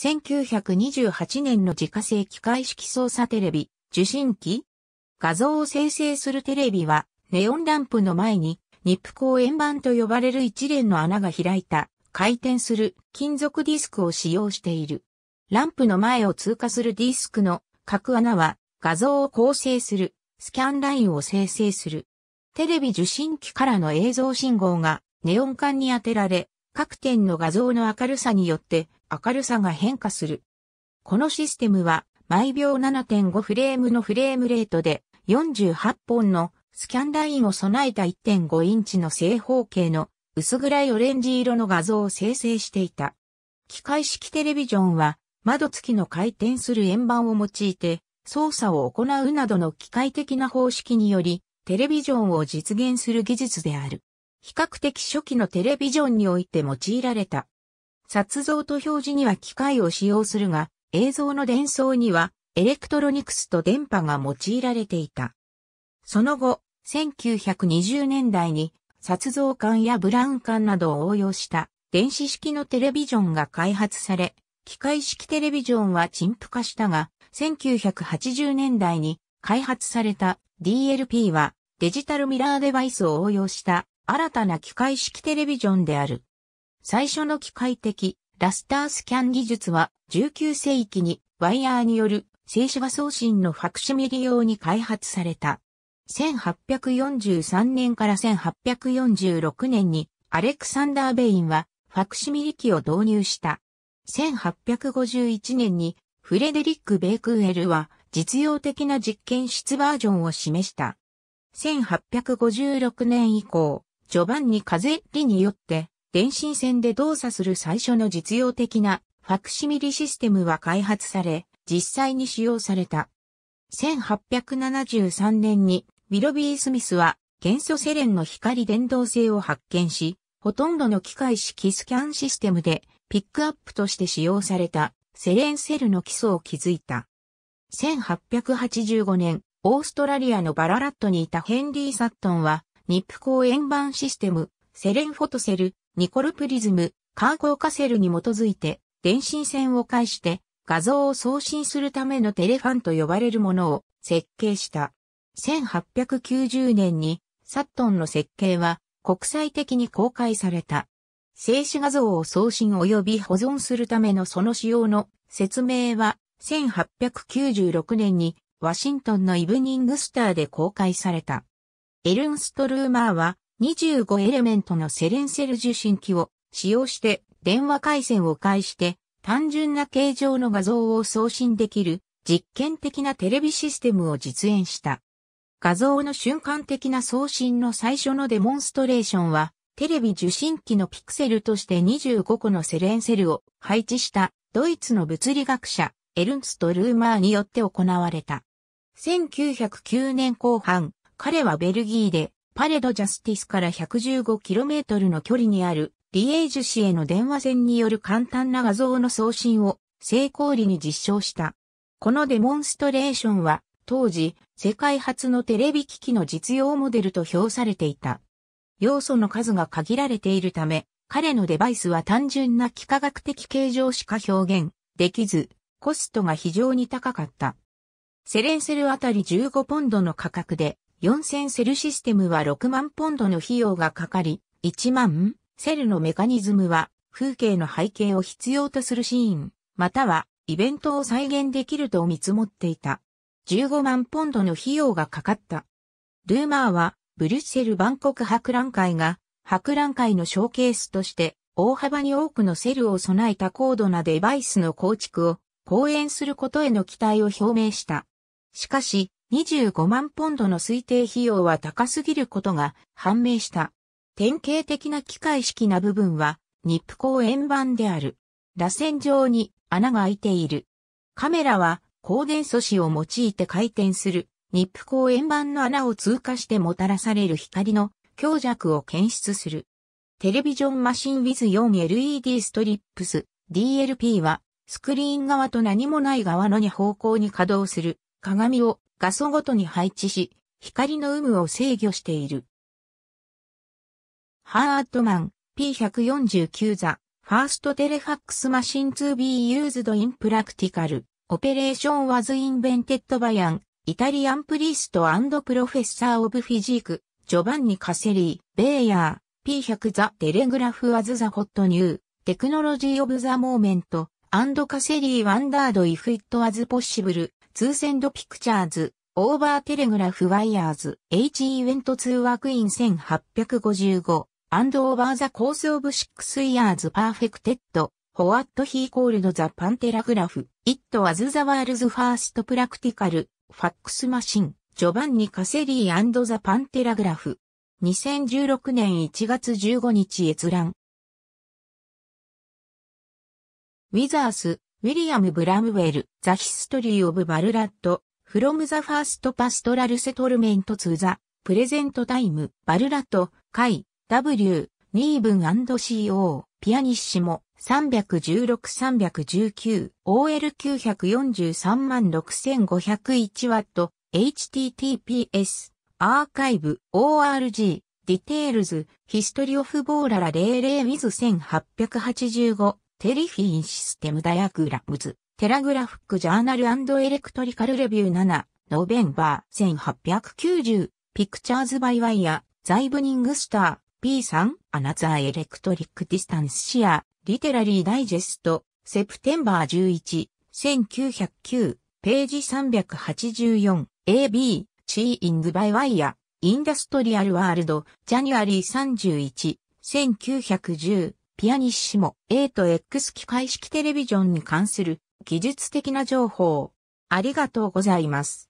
1928年の自家製機械式操作テレビ、受信機画像を生成するテレビは、ネオンランプの前に、ニップ公円板と呼ばれる一連の穴が開いた、回転する金属ディスクを使用している。ランプの前を通過するディスクの各穴は画像を構成するスキャンラインを生成する。テレビ受信機からの映像信号がネオン管に当てられ、各点の画像の明るさによって明るさが変化する。このシステムは毎秒7.5フレームのフレームレートで48本のスキャンラインを備えた1.5インチの正方形の薄暗いオレンジ色の画像を生成していた。機械式テレビジョンは窓付きの回転する円盤を用いて操作を行うなどの機械的な方式によりテレビジョンを実現する技術である。比較的初期のテレビジョンにおいて用いられた。撮像と表示には機械を使用するが、映像の伝送にはエレクトロニクスと電波が用いられていた。その後、1920年代に撮像管やブラウン管などを応用した電子式のテレビジョンが開発され、機械式テレビジョンは陳腐化したが、1980年代に開発された DLP はデジタルミラーデバイスを応用した新たな機械式テレビジョンである。最初の機械的ラスタースキャン技術は19世紀にワイヤーによる静止画送信のファクシミリ用に開発された。1843年から1846年にアレクサンダー・ベインはファクシミリ機を導入した。1851年にフレデリック・ベイクーエルは実用的な実験室バージョンを示した。1856年以降、ジョバンニ・カゼッリによって電信線で動作する最初の実用的なファクシミリシステムは開発され、実際に使用された。1873年にウィロビー・スミスは元素セレンの光伝導性を発見し、ほとんどの機械式スキャンシステムでピックアップとして使用されたセレンセルの基礎を築いた。1885年、オーストラリアのバララットにいたヘンリー・サットンは、ニップ公円盤システム、セレンフォトセルニコルプリズム、カーコーカセルに基づいて、電信線を介して画像を送信するためのテレファンと呼ばれるものを設計した。1890年にサットンの設計は国際的に公開された。静止画像を送信及び保存するためのその仕様の説明は1896年にワシントンのイブニングスターで公開された。エルンストルーマーは25エレメントのセレンセル受信機を使用して電話回線を介して単純な形状の画像を送信できる実験的なテレビシステムを実演した。画像の瞬間的な送信の最初のデモンストレーションはテレビ受信機のピクセルとして25個のセレンセルを配置したドイツの物理学者エルンスト・ルーマーによって行われた。1909年後半、彼はベルギーでパレド・ジャスティスから 115km の距離にあるリエージュ市への電話線による簡単な画像の送信を成功裏に実証した。このデモンストレーションは当時世界初のテレビ機器の実用モデルと評されていた。要素の数が限られているため、彼のデバイスは単純な幾何学的形状しか表現できず、コストが非常に高かった。セレンセルあたり15ポンドの価格で4000セルシステムは6万ポンドの費用がかかり、1万セルのメカニズムは風景の背景を必要とするシーン、またはイベントを再現できると見積もっていた。15万ポンドの費用がかかった。ルーマーは、ブリュッセル万国博覧会が、博覧会のショーケースとして、大幅に多くのセルを備えた高度なデバイスの構築を、講演することへの期待を表明した。しかし、25万ポンドの推定費用は高すぎることが判明した。典型的な機械式な部分は、ニップ公円板である。螺旋状に穴が開いている。カメラは光電素子を用いて回転する。ニップ公円板の穴を通過してもたらされる光の強弱を検出する。テレビジョンマシン with4LED ストリップス DLP はスクリーン側と何もない側の2方向に稼働する鏡を画素ごとに配置し、光の有無を制御している。ハートマン P149 ザ、ファーストテレファックスマシンツー・ビー・ユーズ・ド・イン・プラクティカル・オペレーション・ワズ・イン・ベンテッド・バヤン。イタリアン・プリ a l i a n priest and p r o ジョバンニ・カセリー、ベイヤー、P100 ザ・テレグラフ・ワズ・ザ・ホット・ニュー、テクノロジー・オブ・ザ・モーメント、カセリー・ワンダード・イフ・イット・ワズ・ポッシブル、ツーセンドピクチャーズ、オーバーテレグラフワイヤーズ、H イベントツーワークイン1855、アンドオーバーザコースオブシックスイヤーズパーフェクテッド、ホワットヒーコールドザパンテラグラフ、イットアズザワールズファーストプラクティカル、ファックスマシン、ジョバンニカセリーザパンテラグラフ、2016年1月15日閲覧。ウィザース、ウィリアム・ブラムウェル、ザ・ヒストリー・オブ・バルラット、フロム・ザ・ファースト・パストラル・セトルメント・ツー・ザ・プレゼント・タイム、バルラット、カイ、W、ニーブン &CO、ピアニッシモ、316-319、OL943 万6 5 0 1ト、https、アーカイブ、org、ディテールズ、ヒストリオフボーララ00 with 1885テリフィンシステムダイアグラムズ、テラグラフックジャーナルエレクトリカルレビュー7、ノベンバー1890、ピクチャーズバイワイヤー、ザイブニングスター、P3、アナザーエレクトリックディスタンスシア、リテラリーダイジェスト、セプテンバー11、1909、ページ 384, AB、チーイングバイワイヤー、インダストリアルワールド、ジャニュアリー31、1910、ピアニッシモ A と X 機械式テレビジョンに関する技術的な情報。ありがとうございます。